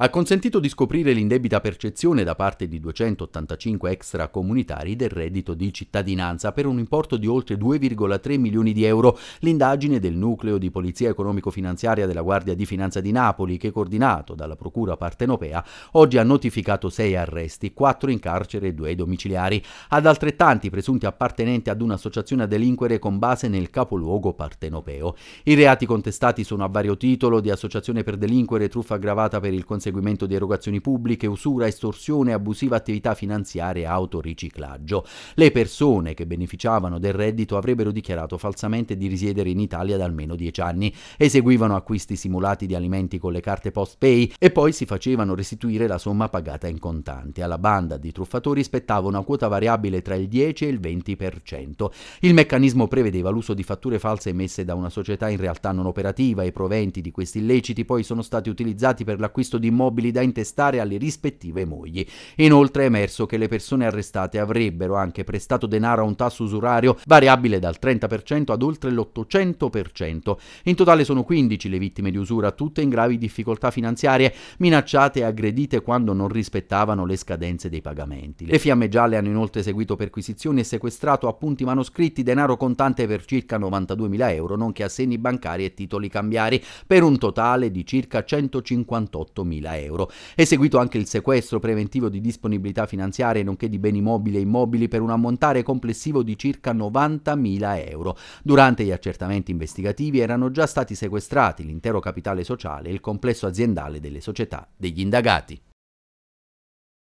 ha consentito di scoprire l'indebita percezione da parte di 285 extracomunitari del reddito di cittadinanza per un importo di oltre 2,3 milioni di euro. L'indagine del nucleo di polizia economico-finanziaria della Guardia di Finanza di Napoli, che coordinato dalla Procura partenopea, oggi ha notificato sei arresti, quattro in carcere e 2 domiciliari. Ad altrettanti presunti appartenenti ad un'associazione a delinquere con base nel capoluogo partenopeo. I reati contestati sono a vario titolo di associazione per delinquere, truffa aggravata per il consiglio conseguimento di erogazioni pubbliche, usura, estorsione, abusiva attività finanziaria e autoriciclaggio. Le persone che beneficiavano del reddito avrebbero dichiarato falsamente di risiedere in Italia da almeno 10 anni, eseguivano acquisti simulati di alimenti con le carte post-pay e poi si facevano restituire la somma pagata in contanti. Alla banda di truffatori spettava una quota variabile tra il 10 e il 20%. Il meccanismo prevedeva l'uso di fatture false emesse da una società in realtà non operativa. e I proventi di questi illeciti poi sono stati utilizzati per l'acquisto di immobili da intestare alle rispettive mogli. Inoltre è emerso che le persone arrestate avrebbero anche prestato denaro a un tasso usurario variabile dal 30% ad oltre l'800%. In totale sono 15 le vittime di usura, tutte in gravi difficoltà finanziarie, minacciate e aggredite quando non rispettavano le scadenze dei pagamenti. Le fiamme gialle hanno inoltre seguito perquisizioni e sequestrato appunti manoscritti, denaro contante per circa 92.000 euro, nonché assegni bancari e titoli cambiari, per un totale di circa 158.000 100.000 euro. È seguito anche il sequestro preventivo di disponibilità finanziarie nonché di beni mobili e immobili per un ammontare complessivo di circa 90.000 euro. Durante gli accertamenti investigativi erano già stati sequestrati l'intero capitale sociale e il complesso aziendale delle società degli indagati.